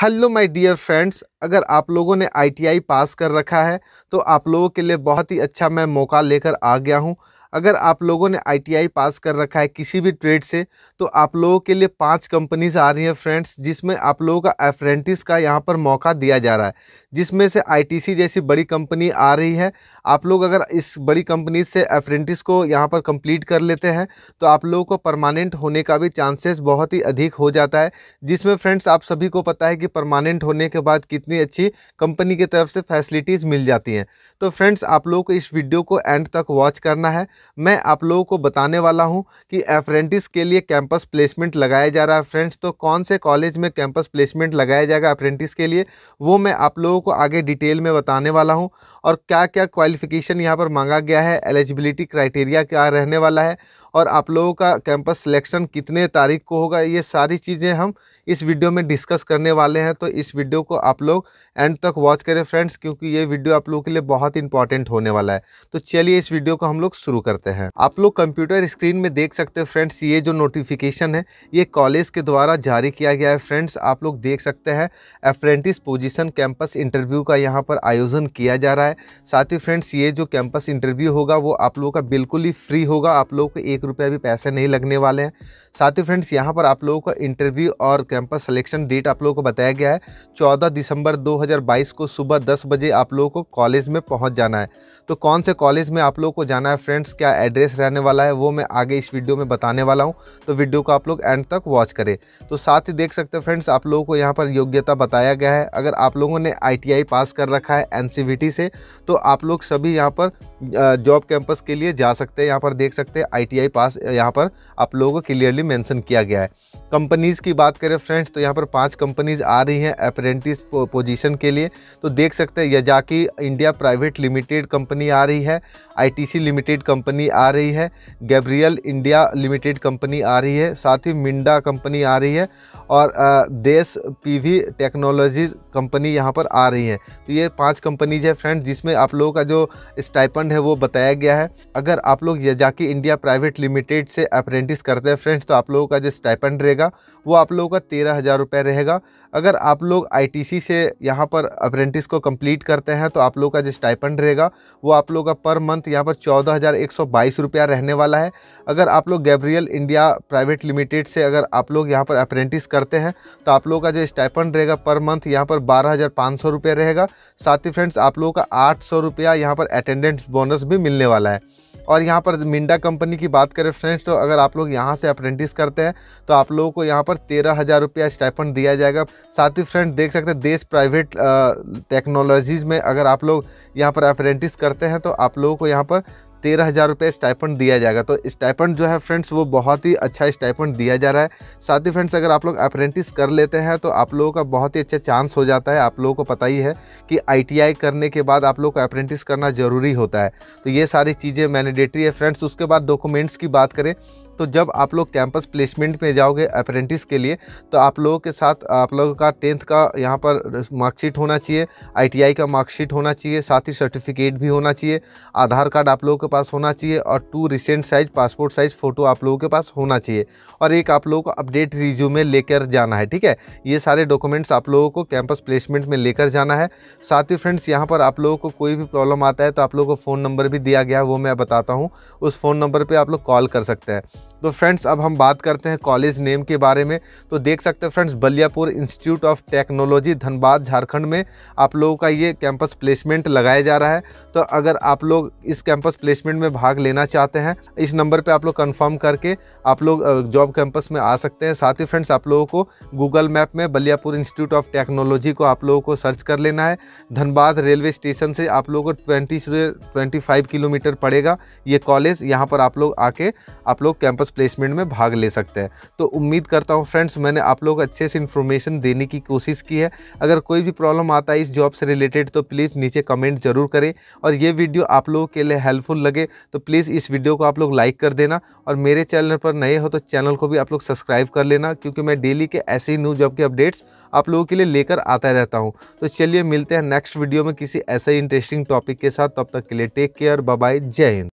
hello my dear friends अगर आप लोगों ने आईटीआई पास कर रखा है तो आप लोगों के लिए बहुत ही अच्छा मैं मौका लेकर आ गया हूं अगर आप लोगों ने आईटीआई पास कर रखा है किसी भी ट्रेड से तो आप लोगों के लिए पांच कंपनीज आ रही हैं फ्रेंड्स जिसमें आप लोगों का अप्रेंटिस का यहाँ पर मौका दिया जा रहा है जिसमें से आईटीसी जैसी बड़ी कंपनी आ रही है आप लोग अगर इस बड़ी कंपनी से अप्रेंटिस को यहाँ पर कंप्लीट कर लेते हैं तो आप लोगों को परमानेंट होने का भी चांसेस बहुत ही अधिक हो जाता है जिसमें फ्रेंड्स आप सभी को पता है कि परमानेंट होने के बाद कितनी अच्छी कंपनी की तरफ से फैसिलिटीज़ मिल जाती हैं तो फ्रेंड्स आप लोगों को इस वीडियो को एंड तक वॉच करना है मैं आप लोगों को बताने वाला हूं कि अप्रेंटिस के लिए कैंपस प्लेसमेंट लगाया जा रहा है फ्रेंड्स तो कौन से कॉलेज में कैंपस प्लेसमेंट लगाया जाएगा अप्रेंटिस के लिए वो मैं आप लोगों को आगे डिटेल में बताने वाला हूँ और क्या क्या क्वालिफिकेशन यहाँ पर मांगा गया है एलिजिबिलिटी क्राइटेरिया क्या रहने वाला है और आप लोगों का कैंपस सिलेक्शन कितने तारीख को होगा ये सारी चीज़ें हम इस वीडियो में डिस्कस करने वाले हैं तो इस वीडियो को आप लोग एंड तक वॉच करें फ्रेंड्स क्योंकि ये वीडियो आप लोगों के लिए बहुत इंपॉर्टेंट होने वाला है तो चलिए इस वीडियो को हम लोग शुरू करते हैं आप लोग कंप्यूटर स्क्रीन में देख सकते हैं फ्रेंड्स ये जो नोटिफिकेशन है ये कॉलेज के द्वारा जारी किया गया है फ्रेंड्स आप लोग देख सकते हैं अप्रेंटिस पोजिशन कैंपस इंटरव्यू का यहाँ पर आयोजन किया जा रहा है साथ ही फ्रेंड्स ये जो कैंपस इंटरव्यू होगा वो आप लोगों का बिल्कुल ही फ्री होगा आप लोगों को एक रुपये अभी पैसे नहीं लगने वाले हैं साथ ही फ्रेंड्स यहाँ पर आप लोगों का इंटरव्यू और कैंपस सिलेक्शन डेट आप लोगों को बताया गया है 14 दिसंबर 2022 को सुबह 10 बजे आप लोगों को कॉलेज में पहुँच जाना है तो कौन से कॉलेज में आप लोगों को जाना है फ्रेंड्स क्या एड्रेस रहने वाला है वो मैं आगे इस वीडियो में बताने वाला हूँ तो वीडियो को आप लोग एंड तक वॉच करें तो साथ ही देख सकते हो फ्रेंड्स आप लोगों को यहाँ पर योग्यता बताया गया है अगर आप लोगों ने आई पास कर रखा है एन से तो आप लोग सभी यहाँ पर जॉब कैंपस के लिए जा सकते हैं यहाँ पर देख सकते हैं आई पास यहाँ पर आप लोगों को क्लियरली मेंशन किया गया है कंपनीज़ की बात करें फ्रेंड्स तो यहाँ पर पांच कंपनीज़ आ रही हैं अप्रेंटिस पोजीशन के लिए तो देख सकते हैं Yazaki India private limited company आ रही है आईटीसी लिमिटेड कंपनी आ रही है गैब्रियल इंडिया लिमिटेड कंपनी आ रही है साथ ही मिंडा कंपनी आ रही है और देश पीवी टेक्नोलॉजी कंपनी यहाँ पर आ रही है तो ये पाँच कंपनीज है फ्रेंड जिसमें आप लोगों का जो स्टाइपंड है वो बताया गया है अगर आप लोग यजाकी इंडिया प्राइवेट लिमिटेड से अप्रेंटिस करते हैं फ्रेंड्स तो आप लोगों का जो स्टाइपेंड रहेगा वो आप लोगों का तेरह हज़ार रुपये रहेगा अगर आप लोग आईटीसी से यहाँ पर अप्रेंटिस को कंप्लीट करते हैं तो आप लोगों का जो स्टाइपेंड रहेगा वो आप लोगों का पर मंथ यहाँ पर चौदह हज़ार एक सौ बाईस रुपया रहने वाला है अगर आप लोग गैब्रियल इंडिया प्राइवेट लिमिटेड से अगर आप लोग यहाँ पर अप्रेंटिस करते हैं तो आप लोगों का जो स्टाइपेंड रहेगा पर मंथ यहाँ पर बारह हज़ार पाँच सौ रहेगा साथ ही फ्रेंड्स आप लोगों का आठ सौ रुपया यहाँ पर अटेंडेंस बोनस भी मिलने वाला है और यहाँ पर मिंडा कंपनी की बात बात करें फ्रेंड्स तो अगर आप लोग यहाँ से अप्रेंटिस करते हैं तो आप लोगों को यहाँ पर तेरह हज़ार रुपया स्टाइपन दिया जाएगा साथ ही फ्रेंड देख सकते हैं देश प्राइवेट टेक्नोलॉजीज़ में अगर आप लोग यहाँ पर अप्रेंटिस करते हैं तो आप लोगों को यहाँ पर तेरह हज़ार रुपये स्टाइपन दिया जाएगा तो स्टाइपन जो है फ्रेंड्स वो बहुत ही अच्छा स्टाइपन दिया जा रहा है साथ ही फ्रेंड्स अगर आप लोग अप्रेंटिस कर लेते हैं तो आप लोगों का बहुत ही अच्छा चांस हो जाता है आप लोगों को पता ही है कि आई करने के बाद आप लोग को अप्रेंटिस करना ज़रूरी होता है तो ये सारी चीज़ें मैंडेटरी है फ्रेंड्स उसके बाद डॉक्यूमेंट्स की बात करें तो जब आप लोग कैंपस प्लेसमेंट में जाओगे अप्रेंटिस के लिए तो आप लोगों के साथ आप लोगों का टेंथ का यहाँ पर मार्कशीट होना चाहिए आईटीआई का मार्कशीट होना चाहिए साथ ही सर्टिफिकेट भी होना चाहिए आधार कार्ड आप लोगों के पास होना चाहिए और two recent size passport size photo आप लोगों के पास होना चाहिए और एक आप लोगों को अपडेट रिज्यू लेकर जाना है ठीक है ये सारे डॉक्यूमेंट्स आप लोगों को कैंपस प्लेसमेंट में लेकर जाना है साथ ही फ्रेंड्स यहाँ पर आप लोगों को कोई भी प्रॉब्लम आता है तो आप लोगों को फ़ोन नंबर भी दिया गया है वो मैं बताता हूँ उस फ़ोन नंबर पर आप लोग कॉल कर सकते हैं तो फ्रेंड्स अब हम बात करते हैं कॉलेज नेम के बारे में तो देख सकते हैं friends Baliyapur institute of technology Dhanbad Jharkhand में आप लोगों का ये कैंपस प्लेसमेंट लगाया जा रहा है तो अगर आप लोग इस कैंपस प्लेसमेंट में भाग लेना चाहते हैं इस नंबर पर आप लोग कन्फर्म करके आप लोग जॉब कैंपस में आ सकते हैं साथ ही फ्रेंड्स आप लोगों को गूगल मैप में बलियापुर इंस्टीट्यूट ऑफ टेक्नोलॉजी को आप लोगों को सर्च कर लेना है धनबाद रेलवे स्टेशन से आप लोगों को ट्वेंटी से ट्वेंटी किलोमीटर पड़ेगा ये कॉलेज यहाँ पर आप लोग आके आप लोग कैंपस कैंपस प्लेसमेंट में भाग ले सकते हैं तो उम्मीद करता हूँ फ्रेंड्स मैंने आप लोग अच्छे से इन्फॉर्मेशन देने की कोशिश की है अगर कोई भी प्रॉब्लम आता है इस जॉब से रिलेटेड तो प्लीज़ नीचे कमेंट जरूर करें और ये वीडियो आप लोगों के लिए हेल्पफुल लगे तो प्लीज़ इस वीडियो को आप लोग लाइक कर देना और मेरे चैनल पर नए हो तो चैनल को भी आप लोग सब्सक्राइब कर लेना क्योंकि मैं डेली के ऐसे ही न्यू जॉब के अपडेट्स आप लोगों के लिए लेकर आता रहता हूँ तो चलिए मिलते हैं नेक्स्ट वीडियो में किसी ऐसे इंटरेस्टिंग टॉपिक के साथ तब तक के लिए टेक केयर बाय जय हिंद